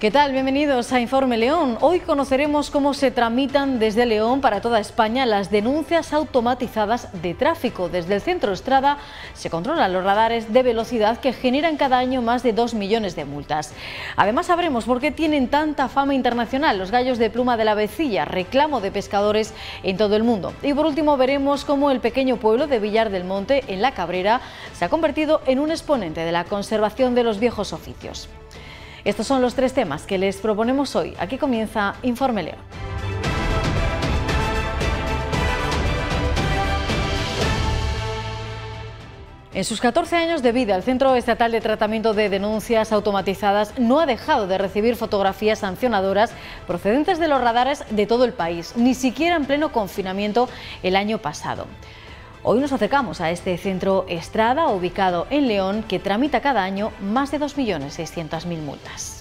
¿Qué tal? Bienvenidos a Informe León. Hoy conoceremos cómo se tramitan desde León para toda España las denuncias automatizadas de tráfico. Desde el centro Estrada se controlan los radares de velocidad que generan cada año más de 2 millones de multas. Además sabremos por qué tienen tanta fama internacional los gallos de pluma de la vecilla, reclamo de pescadores en todo el mundo. Y por último veremos cómo el pequeño pueblo de Villar del Monte, en La Cabrera, se ha convertido en un exponente de la conservación de los viejos oficios. Estos son los tres temas que les proponemos hoy. Aquí comienza Informe Leo. En sus 14 años de vida, el Centro Estatal de Tratamiento de Denuncias Automatizadas no ha dejado de recibir fotografías sancionadoras procedentes de los radares de todo el país, ni siquiera en pleno confinamiento el año pasado. Hoy nos acercamos a este centro Estrada, ubicado en León, que tramita cada año más de 2.600.000 multas.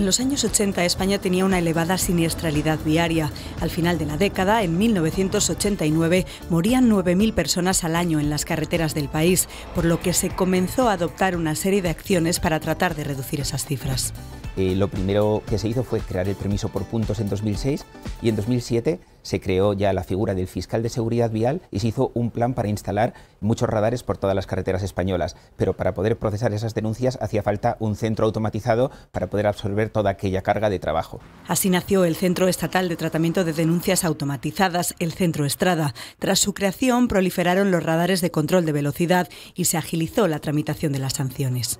En los años 80 España tenía una elevada siniestralidad diaria. Al final de la década, en 1989, morían 9.000 personas al año en las carreteras del país, por lo que se comenzó a adoptar una serie de acciones para tratar de reducir esas cifras. Eh, lo primero que se hizo fue crear el permiso por puntos en 2006 y en 2007 se creó ya la figura del fiscal de seguridad vial y se hizo un plan para instalar muchos radares por todas las carreteras españolas. Pero para poder procesar esas denuncias hacía falta un centro automatizado para poder absorber toda aquella carga de trabajo. Así nació el Centro Estatal de Tratamiento de Denuncias Automatizadas, el Centro Estrada. Tras su creación proliferaron los radares de control de velocidad y se agilizó la tramitación de las sanciones.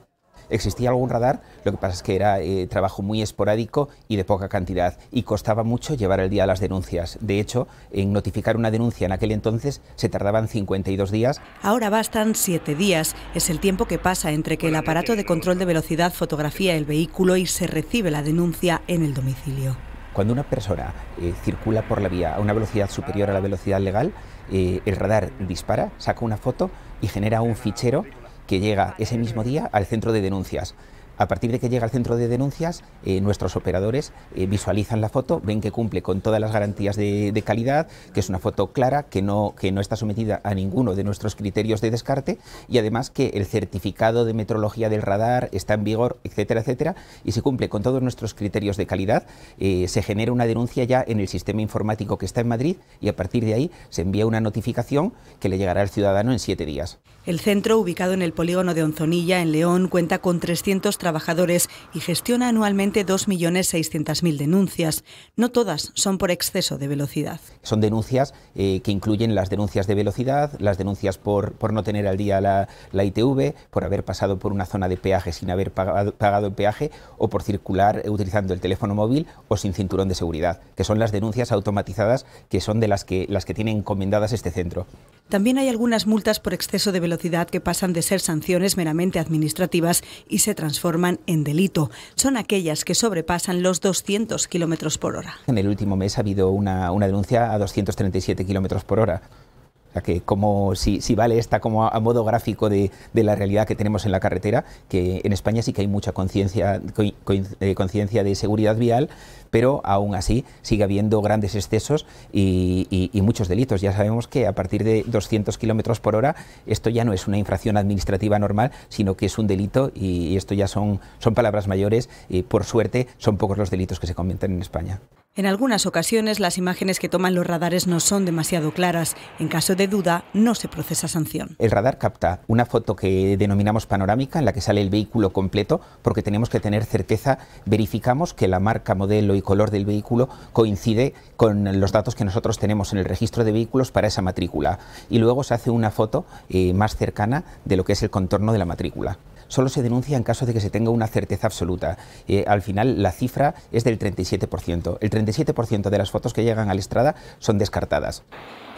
Existía algún radar, lo que pasa es que era eh, trabajo muy esporádico y de poca cantidad y costaba mucho llevar el día a las denuncias. De hecho, en notificar una denuncia en aquel entonces se tardaban 52 días. Ahora bastan 7 días. Es el tiempo que pasa entre que el aparato de control de velocidad fotografía el vehículo y se recibe la denuncia en el domicilio. Cuando una persona eh, circula por la vía a una velocidad superior a la velocidad legal, eh, el radar dispara, saca una foto y genera un fichero que llega ese mismo día al centro de denuncias. A partir de que llega al centro de denuncias, eh, nuestros operadores eh, visualizan la foto, ven que cumple con todas las garantías de, calidad, que es una foto clara, que no, que no está sometida a ninguno de nuestros criterios de descarte y además que el certificado de metrología del radar está en vigor, etcétera, etcétera, y se cumple con todos nuestros criterios de calidad. Eh, se genera una denuncia ya en el sistema informático que está en Madrid y a partir de ahí se envía una notificación que le llegará al ciudadano en siete días. El centro, ubicado en el polígono de Onzonilla, en León, cuenta con 300 trabajadores y gestiona anualmente 2.600.000 denuncias. No todas son por exceso de velocidad. Son denuncias eh, que incluyen las denuncias de velocidad, las denuncias por, por no tener al día la, ITV, por haber pasado por una zona de peaje sin haber pagado, el peaje o por circular utilizando el teléfono móvil o sin cinturón de seguridad, que son las denuncias automatizadas que son de las que, las que tiene encomendadas este centro. También hay algunas multas por exceso de velocidad que pasan de ser sanciones meramente administrativas y se transforman en delito. Son aquellas que sobrepasan los 200 kilómetros por hora. En el último mes ha habido una, una denuncia a 237 kilómetros por hora. O que como si, vale esta como a, modo gráfico de, la realidad que tenemos en la carretera, que en España sí que hay mucha conciencia eh, conciencia de seguridad vial, pero aún así sigue habiendo grandes excesos y, muchos delitos. Ya sabemos que a partir de 200 kilómetros por hora esto ya no es una infracción administrativa normal, sino que es un delito y, esto ya son, son palabras mayores. Y por suerte son pocos los delitos que se cometen en España. En algunas ocasiones las imágenes que toman los radares no son demasiado claras. En caso de duda, no se procesa sanción. El radar capta una foto que denominamos panorámica, en la que sale el vehículo completo, porque tenemos que tener certeza, verificamos que la marca, modelo y color del vehículo coincide con los datos que nosotros tenemos en el registro de vehículos para esa matrícula. Y luego se hace una foto eh, más cercana de lo que es el contorno de la matrícula solo se denuncia en caso de que se tenga una certeza absoluta. Eh, al final la cifra es del 37%. El 37% de las fotos que llegan a la Estrada son descartadas.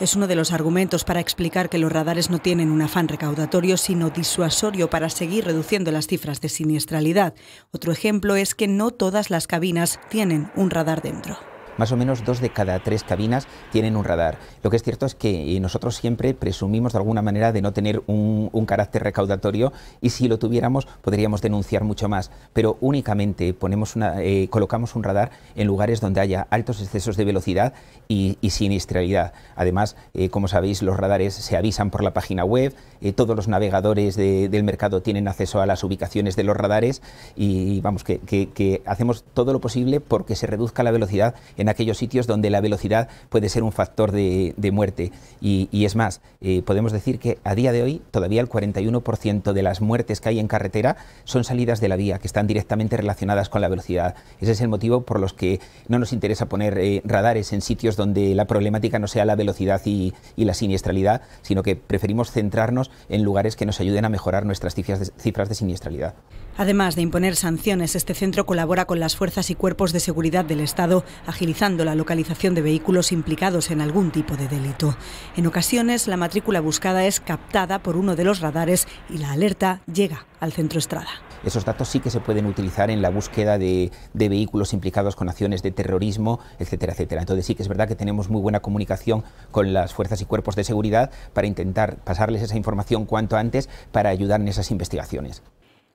Es uno de los argumentos para explicar que los radares no tienen un afán recaudatorio, sino disuasorio para seguir reduciendo las cifras de siniestralidad. Otro ejemplo es que no todas las cabinas tienen un radar dentro más o menos dos de cada tres cabinas tienen un radar. Lo que es cierto es que eh, nosotros siempre presumimos de alguna manera de no tener un, carácter recaudatorio y si lo tuviéramos podríamos denunciar mucho más, pero únicamente ponemos una, eh, colocamos un radar en lugares donde haya altos excesos de velocidad y, y siniestralidad. Además, eh, como sabéis, los radares se avisan por la página web, todos los navegadores del mercado tienen acceso a las ubicaciones de los radares y vamos, que, hacemos todo lo posible porque se reduzca la velocidad en aquellos sitios donde la velocidad puede ser un factor de, muerte. Y, es más, eh, podemos decir que a día de hoy todavía el 41% de las muertes que hay en carretera son salidas de la vía, que están directamente relacionadas con la velocidad. Ese es el motivo por los que no nos interesa poner eh, radares en sitios donde la problemática no sea la velocidad y, la siniestralidad, sino que preferimos centrarnos en lugares que nos ayuden a mejorar nuestras cifras de, cifras de siniestralidad. Además de imponer sanciones, este centro colabora con las fuerzas y cuerpos de seguridad del Estado, agilizando la localización de vehículos implicados en algún tipo de delito. En ocasiones, la matrícula buscada es captada por uno de los radares y la alerta llega al centro Estrada. Esos datos sí que se pueden utilizar en la búsqueda de, de vehículos implicados con acciones de terrorismo, etcétera, etcétera. Entonces sí que es verdad que tenemos muy buena comunicación con las fuerzas y cuerpos de seguridad para intentar pasarles esa información cuanto antes para ayudar en esas investigaciones.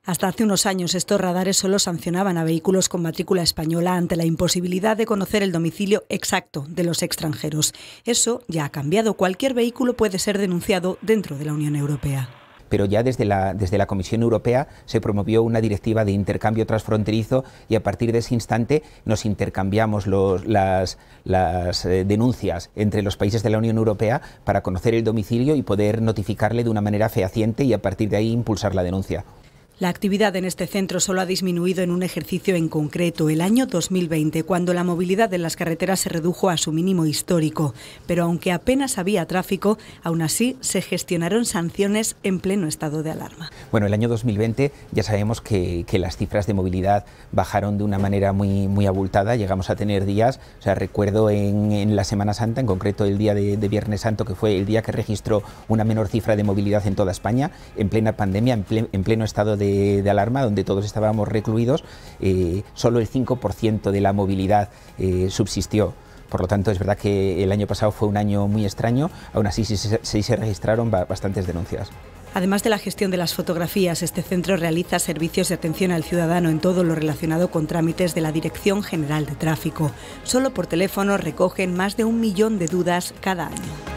Hasta hace unos años estos radares solo sancionaban a vehículos con matrícula española ante la imposibilidad de conocer el domicilio exacto de los extranjeros. Eso ya ha cambiado. Cualquier vehículo puede ser denunciado dentro de la Unión Europea pero ya desde la, desde la Comisión Europea se promovió una directiva de intercambio transfronterizo y a partir de ese instante nos intercambiamos las, eh, denuncias entre los países de la Unión Europea para conocer el domicilio y poder notificarle de una manera fehaciente y a partir de ahí impulsar la denuncia. La actividad en este centro solo ha disminuido en un ejercicio en concreto, el año 2020, cuando la movilidad en las carreteras se redujo a su mínimo histórico. Pero aunque apenas había tráfico, aún así se gestionaron sanciones en pleno estado de alarma. Bueno, el año 2020 ya sabemos que, las cifras de movilidad bajaron de una manera muy, muy abultada, llegamos a tener días, o sea, recuerdo en, la Semana Santa, en concreto el día de, Viernes Santo, que fue el día que registró una menor cifra de movilidad en toda España, en plena pandemia, en, en pleno estado de de, alarma, donde todos estábamos recluidos, eh, solo el 5% de la movilidad eh, subsistió. Por lo tanto, es verdad que el año pasado fue un año muy extraño, aún así sí se registraron bastantes denuncias. Además de la gestión de las fotografías, este centro realiza servicios de atención al ciudadano en todo lo relacionado con trámites de la Dirección General de Tráfico. Solo por teléfono recogen más de un millón de dudas cada año.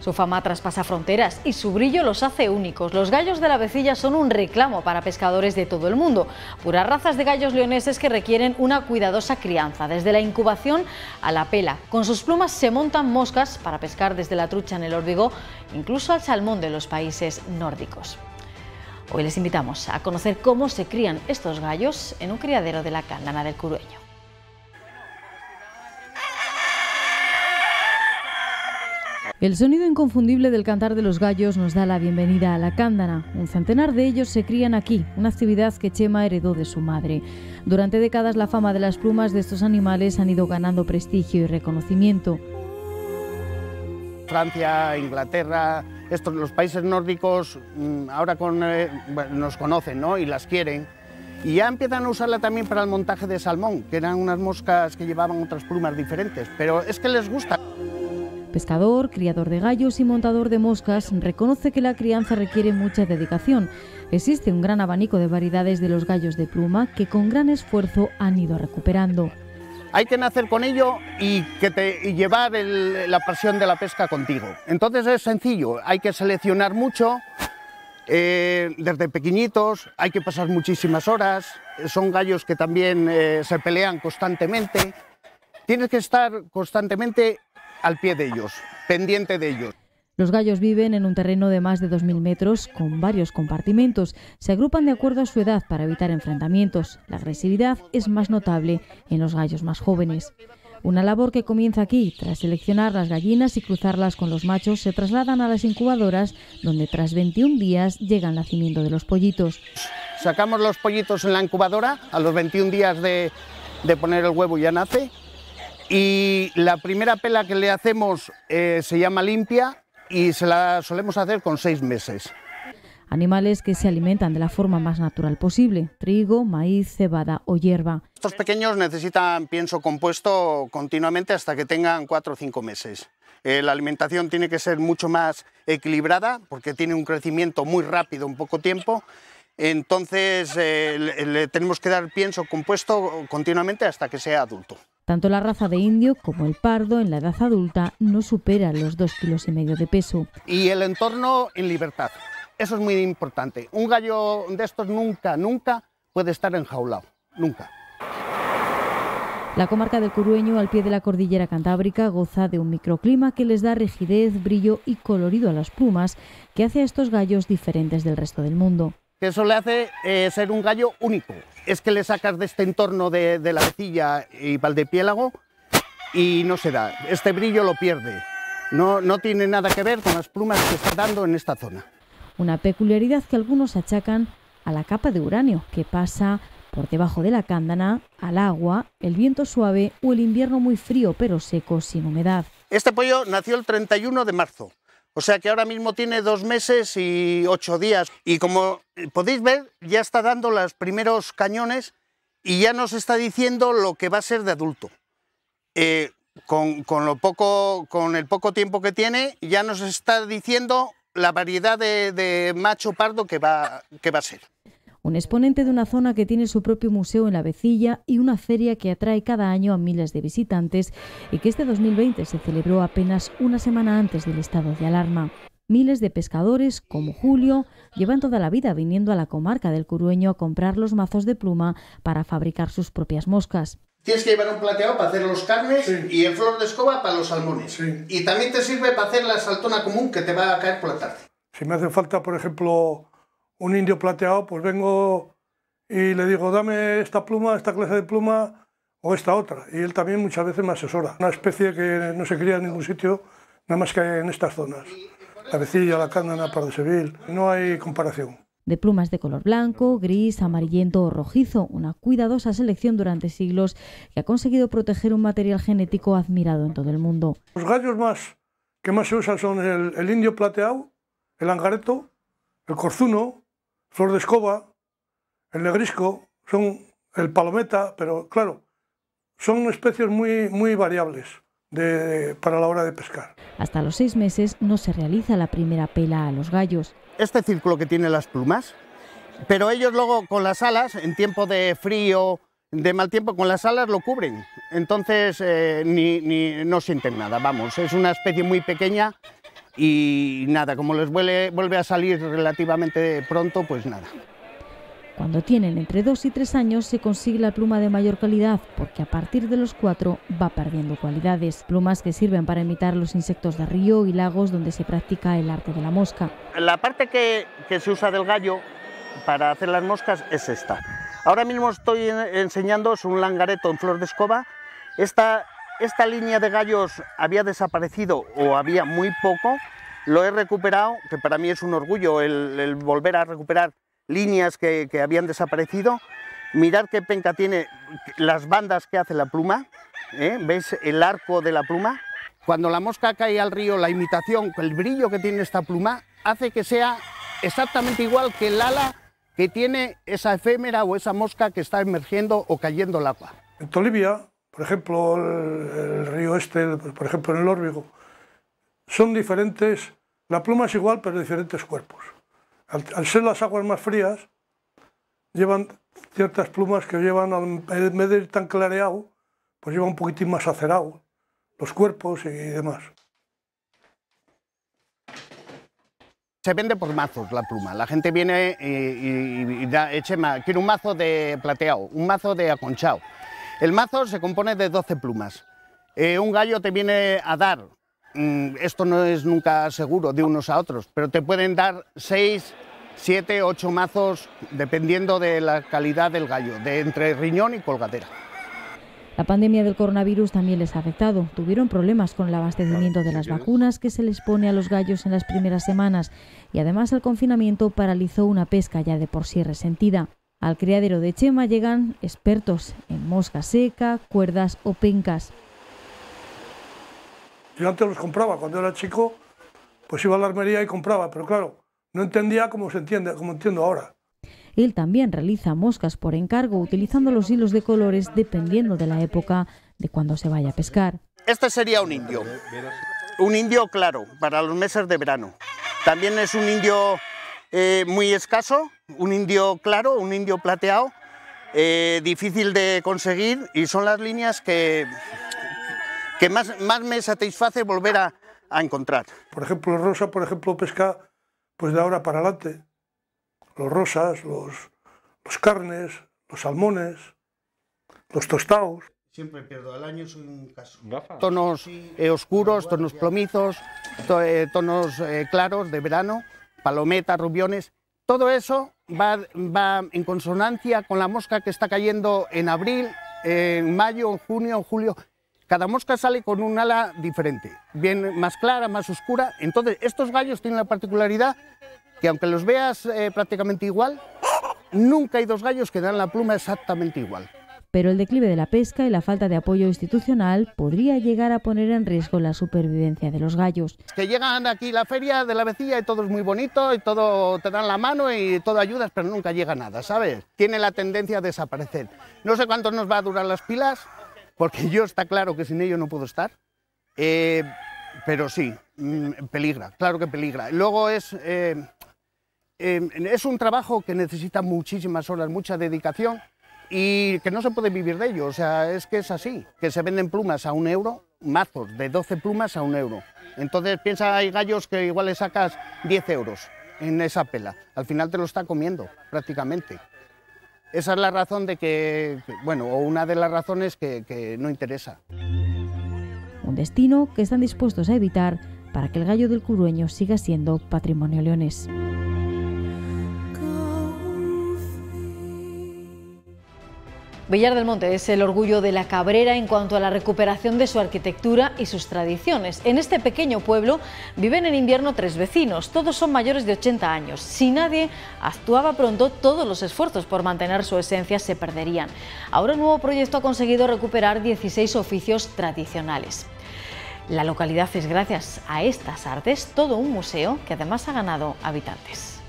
Su fama traspasa fronteras y su brillo los hace únicos. Los gallos de la vecilla son un reclamo para pescadores de todo el mundo. Puras razas de gallos leoneses que requieren una cuidadosa crianza, desde la incubación a la pela. Con sus plumas se montan moscas para pescar desde la trucha en el órbigo, incluso al salmón de los países nórdicos. Hoy les invitamos a conocer cómo se crían estos gallos en un criadero de la Candana del Curueño. El sonido inconfundible del cantar de los gallos nos da la bienvenida a la cándana. Un centenar de ellos se crían aquí, una actividad que Chema heredó de su madre. Durante décadas la fama de las plumas de estos animales han ido ganando prestigio y reconocimiento. Francia, Inglaterra, estos, los países nórdicos mm, ahora con, eh, nos conocen y las quieren. Y ya empiezan a usarla también para el montaje de salmón, que eran unas moscas que llevaban otras plumas diferentes, pero es que les gusta. Pescador, criador de gallos y montador de moscas, reconoce que la crianza requiere mucha dedicación. Existe un gran abanico de variedades de los gallos de pluma que con gran esfuerzo han ido recuperando. Hay que nacer con ello y, que te, llevar la pasión de la pesca contigo. Entonces es sencillo, hay que seleccionar mucho, eh, desde pequeñitos, hay que pasar muchísimas horas, son gallos que también eh, se pelean constantemente. Tienes que estar constantemente al pie de ellos, pendiente de ellos. Los gallos viven en un terreno de más de 2.000 metros con varios compartimentos. Se agrupan de acuerdo a su edad para evitar enfrentamientos. La agresividad es más notable en los gallos más jóvenes. Una labor que comienza aquí. Tras seleccionar las gallinas y cruzarlas con los machos, se trasladan a las incubadoras, donde tras 21 días llega el nacimiento de los pollitos. Sacamos los pollitos en la incubadora, a los 21 días de, de poner el huevo ya nace, y la primera pela que le hacemos eh, se llama limpia y se la solemos hacer con seis meses. Animales que se alimentan de la forma más natural posible, trigo, maíz, cebada o hierba. Estos pequeños necesitan pienso compuesto continuamente hasta que tengan cuatro o cinco meses. Eh, la alimentación tiene que ser mucho más equilibrada porque tiene un crecimiento muy rápido en poco tiempo. Entonces eh, le tenemos que dar pienso compuesto continuamente hasta que sea adulto. Tanto la raza de indio como el pardo en la edad adulta no supera los dos kilos y medio de peso. Y el entorno en libertad. Eso es muy importante. Un gallo de estos nunca, nunca puede estar enjaulado. Nunca. La comarca del Curueño, al pie de la cordillera cantábrica, goza de un microclima que les da rigidez, brillo y colorido a las plumas, que hace a estos gallos diferentes del resto del mundo. Eso le hace eh, ser un gallo único, es que le sacas de este entorno de, la vecilla y Valdepiélago y no se da. Este brillo lo pierde. No, no tiene nada que ver con las plumas que está dando en esta zona. Una peculiaridad que algunos achacan a la capa de uranio que pasa por debajo de la cándana, al agua, el viento suave o el invierno muy frío pero seco sin humedad. Este pollo nació el 31 de marzo o sea que ahora mismo tiene dos meses y ocho días. Y como podéis ver, ya está dando los primeros cañones y ya nos está diciendo lo que va a ser de adulto. Eh, con, el poco tiempo que tiene, ya nos está diciendo la variedad de, macho pardo que va a ser un exponente de una zona que tiene su propio museo en la vecilla y una feria que atrae cada año a miles de visitantes y que este 2020 se celebró apenas una semana antes del estado de alarma. Miles de pescadores, como Julio, llevan toda la vida viniendo a la comarca del Curueño a comprar los mazos de pluma para fabricar sus propias moscas. Tienes que llevar un plateado para hacer los carnes y el flor de escoba para los salmones. Y también te sirve para hacer la saltona común que te va a caer por la tarde. Si me hace falta, por ejemplo, un indio plateado, pues vengo y le digo, dame esta pluma, esta clase de pluma o esta otra. Y él también muchas veces me asesora. Una especie que no se cría en ningún sitio, nada más que en estas zonas. La vecilla, la cándana, para de Seville. No hay comparación. De plumas de color blanco, gris, amarillento o rojizo, una cuidadosa selección durante siglos que ha conseguido proteger un material genético admirado en todo el mundo. Los gallos más que más se usan son el, el indio plateado, el angareto, el corzuno, Flor de Escoba, el negrisco, son el palometa, pero claro, son especies muy, muy variables para la hora de pescar. Hasta los seis meses no se realiza la primera pela a los gallos. Este círculo que tiene las plumas, pero ellos luego con las alas, en tiempo de frío, de mal tiempo, con las alas lo cubren. Entonces eh, no sienten nada, vamos, es una especie muy pequeña y nada, como les vuelve, a salir relativamente pronto, pues nada. Cuando tienen entre dos y tres años se consigue la pluma de mayor calidad porque a partir de los cuatro va perdiendo cualidades, plumas que sirven para imitar los insectos de río y lagos donde se practica el arte de la mosca. La parte que, se usa del gallo para hacer las moscas es esta. Ahora mismo estoy enseñándoos un langareto en flor de escoba. Esta esta línea de gallos había desaparecido o había muy poco, lo he recuperado, que para mí es un orgullo el, volver a recuperar líneas que, habían desaparecido. Mirad qué penca tiene las bandas que hace la pluma, ¿eh? ¿Ves ¿veis el arco de la pluma? Cuando la mosca cae al río, la imitación, el brillo que tiene esta pluma, hace que sea exactamente igual que el ala que tiene esa efémera o esa mosca que está emergiendo o cayendo al agua. En Bolivia por ejemplo, el, río este, por ejemplo, en el Órbigo, son diferentes, la pluma es igual, pero diferentes cuerpos. Al, ser las aguas más frías, llevan ciertas plumas que llevan, en vez de tan clareado, pues llevan un poquitín más acerado los cuerpos y, demás. Se vende por mazos la pluma. La gente viene y, y, y da, quiere un mazo de plateado, un mazo de aconchado. El mazo se compone de 12 plumas. Eh, un gallo te viene a dar, mm, esto no es nunca seguro de unos a otros, pero te pueden dar 6, 7, 8 mazos, dependiendo de la calidad del gallo, de entre riñón y colgadera. La pandemia del coronavirus también les ha afectado. Tuvieron problemas con el abastecimiento de las vacunas que se les pone a los gallos en las primeras semanas y además el confinamiento paralizó una pesca ya de por sí resentida. Al criadero de Chema llegan expertos en mosca seca, cuerdas o pencas. Yo antes los compraba, cuando era chico, pues iba a la armería y compraba, pero claro, no entendía cómo se entiende, como entiendo ahora. Él también realiza moscas por encargo utilizando los hilos de colores dependiendo de la época de cuando se vaya a pescar. Este sería un indio, un indio claro, para los meses de verano. También es un indio eh, muy escaso, un indio claro, un indio plateado, eh, difícil de conseguir y son las líneas que, que más, me satisface volver a, encontrar. Por ejemplo, Rosa, por ejemplo, pesca pues de ahora para adelante. Los rosas, los, carnes, los salmones, los tostados. Siempre pierdo el año, un caso. Tonos eh, oscuros, tonos plomizos, eh, tonos claros de verano, palometas, rubiones. Todo eso va, en consonancia con la mosca que está cayendo en abril, en mayo, en junio, en julio. Cada mosca sale con un ala diferente, bien más clara, más oscura. Entonces, estos gallos tienen la particularidad que aunque los veas eh, prácticamente igual, nunca hay dos gallos que dan la pluma exactamente igual pero el declive de la pesca y la falta de apoyo institucional podría llegar a poner en riesgo la supervivencia de los gallos. Que llegan aquí la feria de la vecilla y todo es muy bonito y todo te dan la mano y todo ayudas, pero nunca llega nada, ¿sabes? Tiene la tendencia a desaparecer. No sé cuánto nos va a durar las pilas, porque yo está claro que sin ello no puedo estar. Eh, pero sí, mm, peligra, claro que peligra. Luego es, eh, eh, es un trabajo que necesita muchísimas horas, mucha dedicación y que no se puede vivir de ello. O sea, es que es así, que se venden plumas a un euro, mazos de 12 plumas a un euro. Entonces piensa, hay gallos que igual le sacas 10 euros en esa pela. Al final te lo está comiendo prácticamente. Esa es la razón de que, bueno, o una de las razones que, que no interesa. Un destino que están dispuestos a evitar para que el gallo del curueño siga siendo patrimonio leonés. Villar del Monte es el orgullo de la Cabrera en cuanto a la recuperación de su arquitectura y sus tradiciones. En este pequeño pueblo viven en invierno tres vecinos, todos son mayores de 80 años. Si nadie actuaba pronto, todos los esfuerzos por mantener su esencia se perderían. Ahora un nuevo proyecto ha conseguido recuperar 16 oficios tradicionales. La localidad es gracias a estas artes todo un museo que además ha ganado habitantes.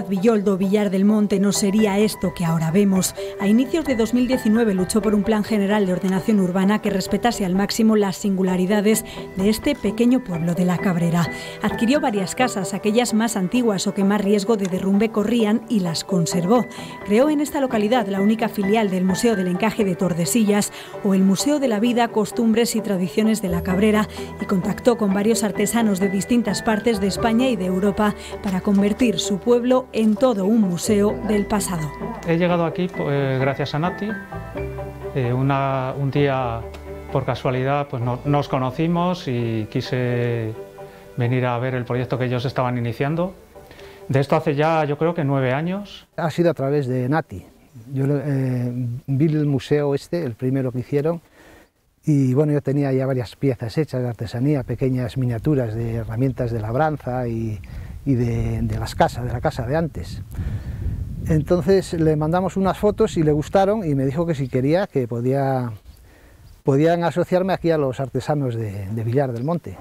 Villoldo Villar del Monte no sería esto que ahora vemos. A inicios de 2019 luchó por un plan general de ordenación urbana que respetase al máximo las singularidades de este pequeño pueblo de La Cabrera. Adquirió varias casas, aquellas más antiguas o que más riesgo de derrumbe corrían y las conservó. Creó en esta localidad la única filial del Museo del Encaje de Tordesillas o el Museo de la Vida, Costumbres y Tradiciones de La Cabrera y contactó con varios artesanos de distintas partes de España y de Europa para convertir su pueblo en todo un museo del pasado. He llegado aquí pues, eh, gracias a Nati. Eh, un día, por casualidad, pues no, nos conocimos y quise venir a ver el proyecto que ellos estaban iniciando. De esto hace ya, yo creo que nueve años. Ha sido a través de Nati. Yo eh, vi el museo este, el primero que hicieron, y bueno, yo tenía ya varias piezas hechas de artesanía, pequeñas miniaturas de herramientas de labranza y y de, las casas, de la casa de antes. Entonces le mandamos unas fotos y le gustaron y me dijo que si quería que podía, podían asociarme aquí a los artesanos de, Villar del Monte.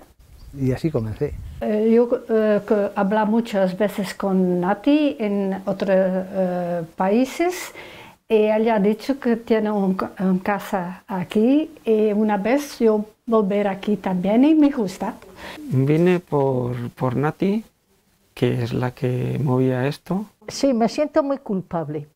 Y así comencé. Eh, yo eh, habla muchas veces con Nati en otros eh, países y ella ha dicho que tiene una casa aquí y una vez yo volver aquí también y me gusta. Vine por, por Nati que es la que movía esto, Sí, me siento muy culpable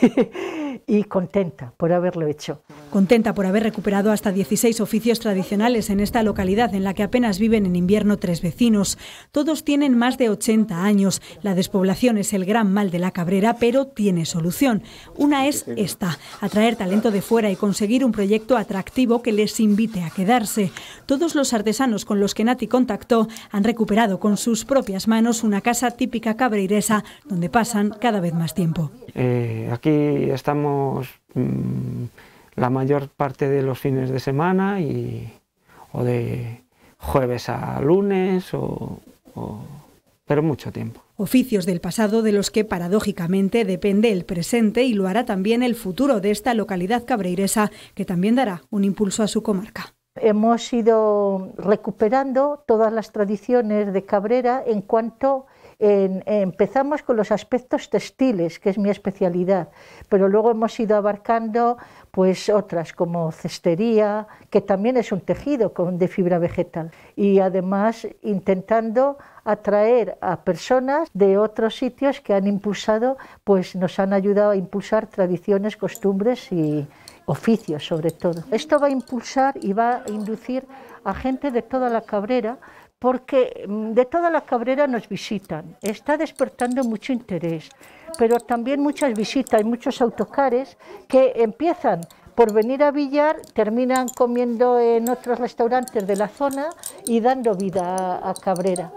y contenta por haberlo hecho. Contenta por haber recuperado hasta 16 oficios tradicionales en esta localidad en la que apenas viven en invierno tres vecinos. Todos tienen más de 80 años. La despoblación es el gran mal de la Cabrera, pero tiene solución. Una es esta, atraer talento de fuera y conseguir un proyecto atractivo que les invite a quedarse. Todos los artesanos con los que Nati contactó han recuperado con sus propias manos una casa típica cabreiresa donde pasa cada vez más tiempo. Eh, aquí estamos mm, la mayor parte de los fines de semana y, o de jueves a lunes, o, pero mucho tiempo. Oficios del pasado de los que paradójicamente depende el presente y lo hará también el futuro de esta localidad cabreiresa, que también dará un impulso a su comarca. Hemos ido recuperando todas las tradiciones de Cabrera en cuanto a empezamos con los aspectos textiles, que es mi especialidad, pero luego hemos ido abarcando pues otras como cestería, que también es un tejido con, de fibra vegetal, y además intentando atraer a personas de otros sitios que han impulsado, pues nos han ayudado a impulsar tradiciones, costumbres y oficios sobre todo. Esto va a impulsar y va a inducir a gente de toda la cabrera porque mm, de toda la Cabrera nos visitan, está despertando mucho interés, pero también muchas visitas, y muchos autocares que empiezan por venir a Villar, terminan comiendo en otros restaurantes de la zona y dando vida a Cabrera.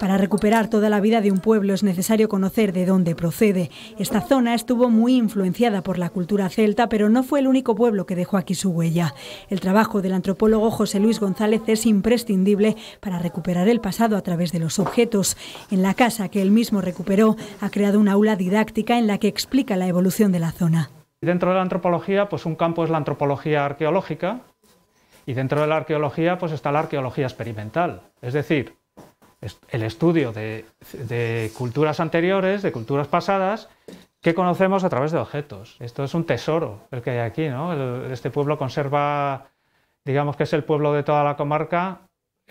Para recuperar toda la vida de un pueblo es necesario conocer de dónde procede. Esta zona estuvo muy influenciada por la cultura celta, pero no fue el único pueblo que dejó aquí su huella. El trabajo del antropólogo José Luis González es imprescindible para recuperar el pasado a través de los objetos. En la casa que él mismo recuperó, ha creado una aula didáctica en la que explica la evolución de la zona. Dentro de la antropología, pues un campo es la antropología arqueológica y dentro de la arqueología, pues está la arqueología experimental. Es decir, el estudio de, culturas anteriores, de culturas pasadas, que conocemos a través de objetos. Esto es un tesoro el que hay aquí, ¿no? este pueblo conserva, digamos que es el pueblo de toda la comarca,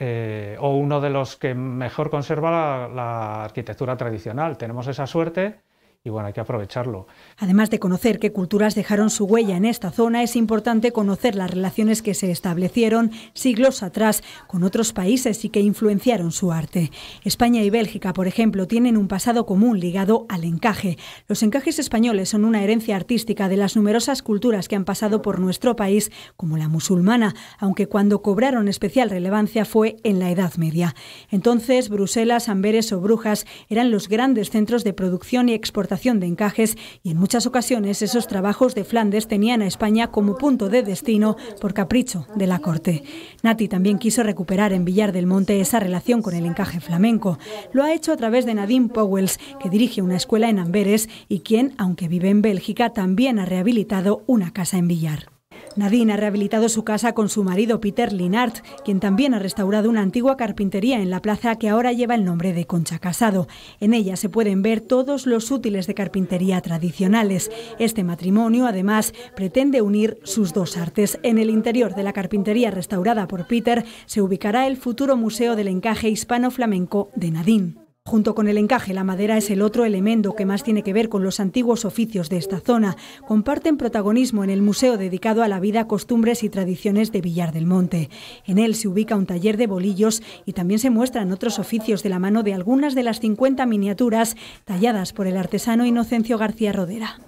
eh, o uno de los que mejor conserva la arquitectura tradicional. Tenemos esa suerte y bueno, hay que aprovecharlo. Además de conocer qué culturas dejaron su huella en esta zona, es importante conocer las relaciones que se establecieron siglos atrás con otros países y que influenciaron su arte. España y Bélgica, por ejemplo, tienen un pasado común ligado al encaje. Los encajes españoles son una herencia artística de las numerosas culturas que han pasado por nuestro país, como la musulmana, aunque cuando cobraron especial relevancia fue en la Edad Media. Entonces, Bruselas, Amberes o Brujas eran los grandes centros de producción y exportación de encajes y en muchas ocasiones esos trabajos de Flandes tenían a España como punto de destino por capricho de la corte. Nati también quiso recuperar en Villar del Monte esa relación con el encaje flamenco. Lo ha hecho a través de Nadine Powells, que dirige una escuela en Amberes y quien, aunque vive en Bélgica, también ha rehabilitado una casa en Villar. Nadine ha rehabilitado su casa con su marido Peter Linart, quien también ha restaurado una antigua carpintería en la plaza que ahora lleva el nombre de Concha Casado. En ella se pueden ver todos los útiles de carpintería tradicionales. Este matrimonio, además, pretende unir sus dos artes. En el interior de la carpintería restaurada por Peter se ubicará el futuro Museo del Encaje Hispano-Flamenco de Nadine. Junto con el encaje, la madera es el otro elemento que más tiene que ver con los antiguos oficios de esta zona. Comparten protagonismo en el museo dedicado a la vida, costumbres y tradiciones de Villar del Monte. En él se ubica un taller de bolillos y también se muestran otros oficios de la mano de algunas de las 50 miniaturas talladas por el artesano Inocencio García Rodera.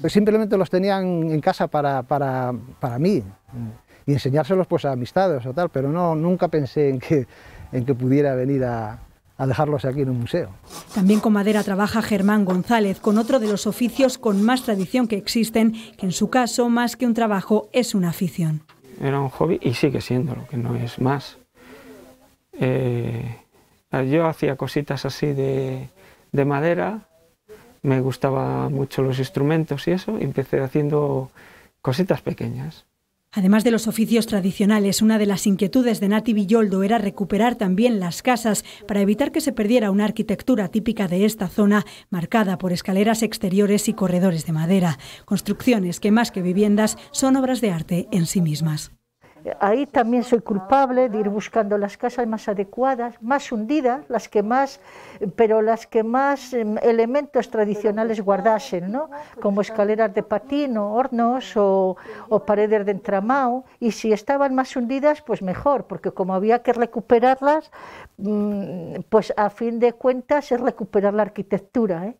Pues simplemente los tenían en casa para, mí y enseñárselos pues a amistades o tal, pero no, nunca pensé en que, en que pudiera venir a, a dejarlos aquí en un museo. También con madera trabaja Germán González, con otro de los oficios con más tradición que existen, que en su caso, más que un trabajo, es una afición. Era un hobby y sigue siendo lo que no es más. Eh, yo hacía cositas así de, de madera, me gustaban mucho los instrumentos y eso, y empecé haciendo cositas pequeñas. Además de los oficios tradicionales, una de las inquietudes de Nati Villoldo era recuperar también las casas para evitar que se perdiera una arquitectura típica de esta zona, marcada por escaleras exteriores y corredores de madera, construcciones que más que viviendas son obras de arte en sí mismas. Ahí también soy culpable de ir buscando las casas más adecuadas, más hundidas, las que más, pero las que más em, elementos tradicionales guardasen, ¿no? como escaleras de patín o hornos o, o, paredes de entramado. Y si estaban más hundidas, pues mejor, porque como había que recuperarlas, mm, pues a fin de cuentas es recuperar la arquitectura. ¿eh?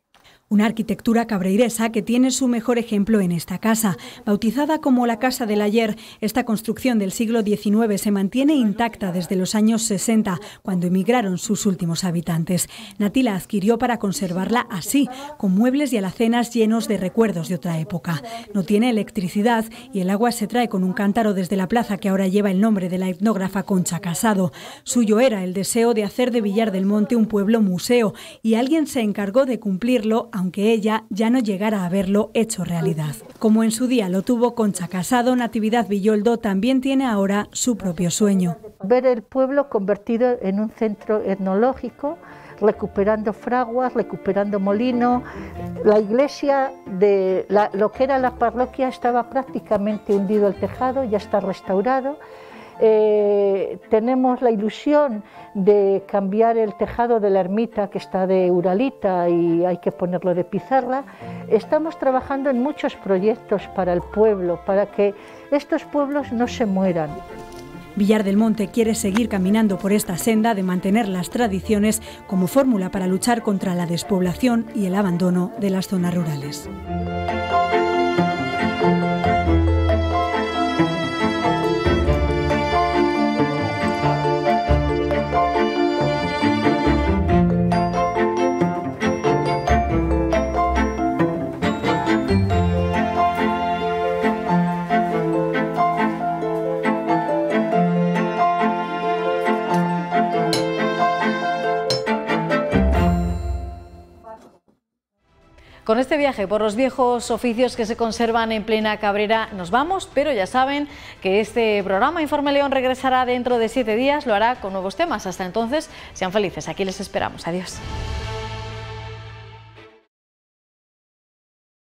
Una arquitectura cabreiresa que tiene su mejor ejemplo en esta casa. Bautizada como la Casa del Ayer, esta construcción del siglo XIX se mantiene intacta desde los años 60, cuando emigraron sus últimos habitantes. Nati la adquirió para conservarla así, con muebles y alacenas llenos de recuerdos de otra época. No tiene electricidad y el agua se trae con un cántaro desde la plaza que ahora lleva el nombre de la etnógrafa Concha Casado. Suyo era el deseo de hacer de Villar del Monte un pueblo museo y alguien se encargó de cumplirlo aunque ella ya no llegara a haberlo hecho realidad. Como en su día lo tuvo Concha Casado, Natividad Villoldo también tiene ahora su propio sueño. Ver el pueblo convertido en un centro etnológico, recuperando fraguas, recuperando molinos. La iglesia de lo que era la parroquia estaba prácticamente hundido el tejado, ya está restaurado. Eh, tenemos la ilusión de cambiar el tejado de la ermita que está de Uralita y hay que ponerlo de pizarra. Estamos trabajando en muchos proyectos para el pueblo, para que estos pueblos no se mueran. Villar del Monte quiere seguir caminando por esta senda de mantener las tradiciones como fórmula para luchar contra la despoblación y el abandono de las zonas rurales. este viaje por los viejos oficios que se conservan en plena Cabrera nos vamos, pero ya saben que este programa Informe León regresará dentro de siete días, lo hará con nuevos temas. Hasta entonces, sean felices, aquí les esperamos. Adiós.